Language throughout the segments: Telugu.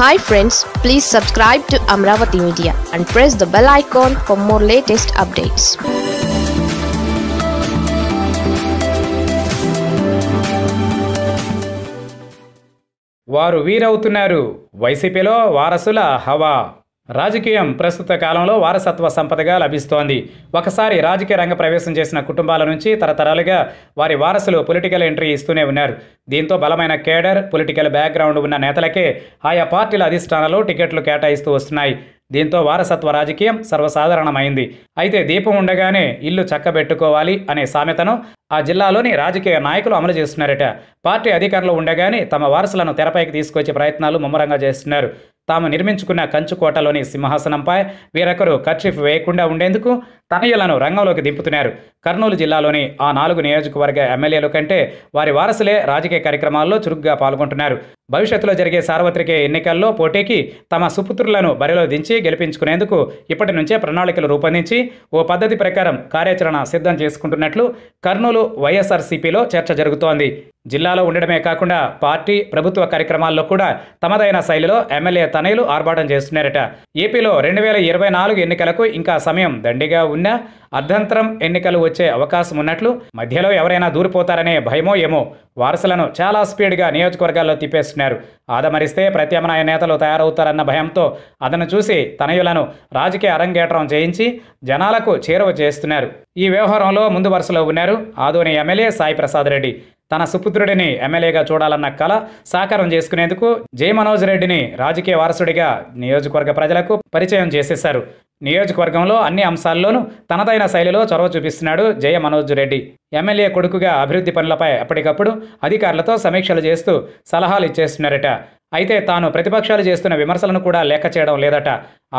hi friends please subscribe to Amaravati media and press the bell icon for more latest updates వారు వీరవుతున్నారు వైసీపీలో వారసుల హవా రాజకీయం ప్రస్తుత కాలంలో వారసత్వ సంపదగా లభిస్తోంది ఒకసారి రాజకీయ రంగ ప్రవేశం చేసిన కుటుంబాల నుంచి తరతరాలుగా వారి వారసులు పొలిటికల్ ఎంట్రీ ఇస్తూనే ఉన్నారు దీంతో బలమైన కేడర్ పొలిటికల్ బ్యాక్గ్రౌండ్ ఉన్న నేతలకే ఆయా పార్టీల అధిష్టానాలు టికెట్లు కేటాయిస్తూ వస్తున్నాయి దీంతో వారసత్వ రాజకీయం సర్వసాధారణమైంది అయితే దీపం ఉండగానే ఇల్లు చక్కబెట్టుకోవాలి అనే సామెతను ఆ జిల్లాలోని రాజకీయ నాయకులు అమలు చేస్తున్నారట పార్టీ అధికారులు ఉండగానే తమ వారసులను తెరపైకి తీసుకొచ్చే ప్రయత్నాలు ముమ్మరంగా చేస్తున్నారు తాము నిర్మించుకున్న కంచుకోటలోని సింహాసనంపై వీరొకరు కర్చీఫ్ వేయకుండా ఉండేందుకు తనయులను రంగంలోకి దింపుతున్నారు కర్నూలు జిల్లాలోని ఆ నాలుగు నియోజకవర్గ ఎమ్మెల్యేలు కంటే వారి వారసులే రాజకీయ కార్యక్రమాల్లో చురుగ్గా పాల్గొంటున్నారు భవిష్యత్తులో జరిగే సార్వత్రిక ఎన్నికల్లో పోటీకి తమ సుపుత్రులను బరిలో దించి గెలిపించుకునేందుకు ఇప్పటి నుంచే ప్రణాళికలు రూపొందించి ఓ పద్ధతి ప్రకారం కార్యాచరణ సిద్ధం చేసుకుంటున్నట్లు కర్నూలు వైఎస్ఆర్సీపీలో చర్చ జరుగుతోంది జిల్లాలో ఉండడమే కాకుండా పార్టీ ప్రభుత్వ కార్యక్రమాల్లో కూడా తమదైన శైలిలో ఎమ్మెల్యే తనయులు ఆర్భాటం చేస్తున్నారట ఏపీలో రెండు వేల ఇరవై నాలుగు ఎన్నికలకు ఇంకా సమయం దండిగా ఉన్నా అర్ధంతరం ఎన్నికలు వచ్చే అవకాశం ఉన్నట్లు మధ్యలో ఎవరైనా దూరిపోతారనే భయమో ఏమో వారసులను చాలా స్పీడ్గా నియోజకవర్గాల్లో తిప్పేస్తున్నారు ఆదమరిస్తే ప్రత్యామ్నాయ నేతలు తయారవుతారన్న భయంతో అతను చూసి తనయులను రాజకీయ అరంగేట్రం చేయించి జనాలకు చేరువ చేస్తున్నారు ఈ వ్యవహారంలో ముందు వరుసలో ఉన్నారు ఆదోని ఎమ్మెల్యే సాయి ప్రసాద్ రెడ్డి తన సుపుత్రుడిని ఎమ్మెల్యేగా చూడాలన్న కళ సాకారం చేసుకునేందుకు జై మనోజ్ రెడ్డిని రాజకీయ వారసుడిగా నియోజకవర్గ ప్రజలకు పరిచయం చేసేశారు నియోజకవర్గంలో అన్ని అంశాల్లోనూ తనదైన శైలిలో చొరవ చూపిస్తున్నాడు జయ మనోజ్ రెడ్డి ఎమ్మెల్యే కొడుకుగా అభివృద్ధి పనులపై అప్పటికప్పుడు అధికారులతో సమీక్షలు చేస్తూ సలహాలు ఇచ్చేస్తున్నారట అయితే తాను ప్రతిపక్షాలు చేస్తున్న విమర్శలను కూడా లేఖ చేయడం లేదట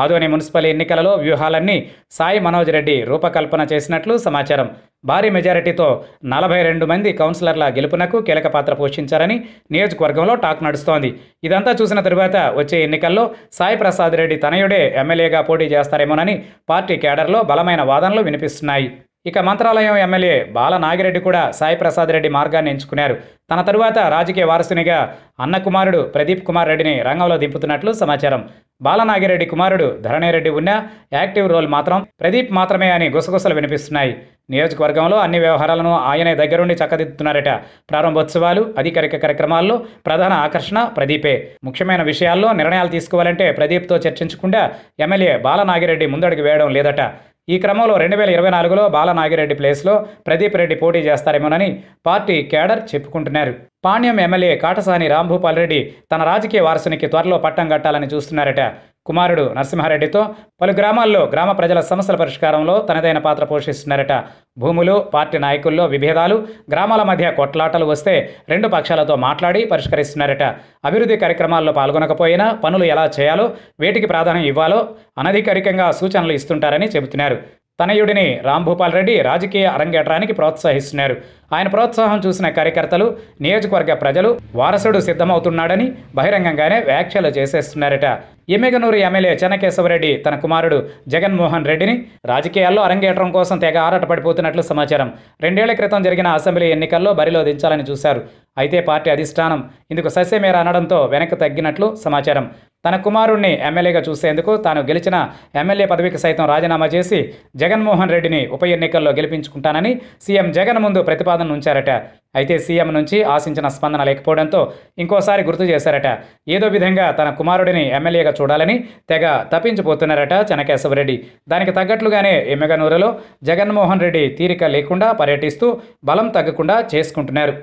ఆదోని మున్సిపల్ ఎన్నికలలో వ్యూహాలన్నీ సాయి మనోజ్ రెడ్డి రూపకల్పన చేసినట్లు సమాచారం భారీ మెజారిటీతో నలభై రెండు మంది కౌన్సిలర్ల గెలుపునకు కీలక పాత్ర పోషించారని నియోజకవర్గంలో టాక్ నడుస్తోంది ఇదంతా చూసిన తరువాత వచ్చే ఎన్నికల్లో సాయి ప్రసాద్ రెడ్డి తనయుడే ఎమ్మెల్యేగా పోటీ చేస్తారేమోనని పార్టీ కేడర్లో బలమైన వాదనలు వినిపిస్తున్నాయి ఇక మంత్రాలయం ఎమ్మెల్యే బాల నాగిరెడ్డి కూడా సాయి ప్రసాద్ రెడ్డి మార్గాన్ని ఎంచుకున్నారు తన తరువాత రాజకీయ వారసునిగా అన్న కుమారుడు ప్రదీప్ కుమార్ రెడ్డిని రంగంలో దింపుతున్నట్లు సమాచారం బాలనాగిరెడ్డి కుమారుడు ధరణిరెడ్డి ఉన్న యాక్టివ్ రోల్ మాత్రం ప్రదీప్ మాత్రమే అని గుసగుసలు వినిపిస్తున్నాయి నియోజకవర్గంలో అన్ని వ్యవహారాలను ఆయనే దగ్గరుండి చక్కదిద్దుతున్నారట ప్రారంభోత్సవాలు అధికారిక కార్యక్రమాల్లో ప్రధాన ఆకర్షణ ప్రదీపే ముఖ్యమైన విషయాల్లో నిర్ణయాలు తీసుకోవాలంటే ప్రదీప్తో చర్చించకుండా ఎమ్మెల్యే బాలనాగిరెడ్డి ముందడుగు వేయడం లేదట ఈ క్రమంలో రెండు వేల ఇరవై నాలుగులో బాలనాగిరెడ్డి ప్లేస్లో ప్రదీప్ రెడ్డి పోటీ చేస్తారేమోనని పార్టీ కేడర్ చెప్పుకుంటున్నారు పాణ్యం ఎమ్మెల్యే కాటసాని రాంభూపాల్ రెడ్డి తన రాజకీయ వారసునికి త్వరలో పట్టం కట్టాలని చూస్తున్నారట కుమారుడు నరసింహారెడ్డితో పలు గ్రామాల్లో గ్రామ ప్రజల సమస్యల పరిష్కారంలో తనదైన పాత్ర పోషిస్తున్నారట భూములు పార్టీ నాయకుల్లో విభేదాలు గ్రామాల మధ్య కొట్లాటలు వస్తే రెండు పక్షాలతో మాట్లాడి పరిష్కరిస్తున్నారట అభివృద్ధి కార్యక్రమాల్లో పాల్గొనకపోయినా పనులు ఎలా చేయాలో వేటికి ప్రాధాన్యం ఇవ్వాలో అనధికారికంగా సూచనలు ఇస్తుంటారని చెబుతున్నారు తనయుడిని రాంభూపాల్ రెడ్డి రాజకీయ అరంగేట్రానికి ప్రోత్సహిస్తున్నారు ఆయన ప్రోత్సాహం చూసిన కార్యకర్తలు నియోజకవర్గ ప్రజలు వారసుడు సిద్ధమవుతున్నాడని బహిరంగంగానే వ్యాఖ్యలు చేసేస్తున్నారట ఎమ్మిగనూరు ఎమ్మెల్యే చెన్నకేశవరెడ్డి తన కుమారుడు జగన్మోహన్ రెడ్డిని రాజకీయాల్లో అరంగేట్రం కోసం తెగ ఆరాటపడిపోతున్నట్లు సమాచారం రెండేళ్ల క్రితం జరిగిన అసెంబ్లీ ఎన్నికల్లో బరిలో దించాలని చూశారు అయితే పార్టీ అధిష్టానం ఇందుకు సస్యమేర అనడంతో వెనక్కి తగ్గినట్లు సమాచారం తన కుమారుణ్ణి ఎమ్మెల్యేగా చూసేందుకు తాను గెలిచిన ఎమ్మెల్యే పదవికి సైతం రాజీనామా చేసి జగన్మోహన్ రెడ్డిని ఉప ఎన్నికల్లో గెలిపించుకుంటానని సీఎం జగన్ ముందు ప్రతిపాదన ఉంచారట అయితే సీఎం నుంచి ఆశించిన స్పందన లేకపోవడంతో ఇంకోసారి గుర్తు చేశారట ఏదో విధంగా తన కుమారుడిని ఎమ్మెల్యేగా చూడాలని తెగ తప్పించిపోతున్నారట చెనకేశవరెడ్డి దానికి తగ్గట్లుగానే ఎమ్మెగనూరులో జగన్మోహన్ రెడ్డి తీరిక లేకుండా పర్యటిస్తూ బలం తగ్గకుండా చేసుకుంటున్నారు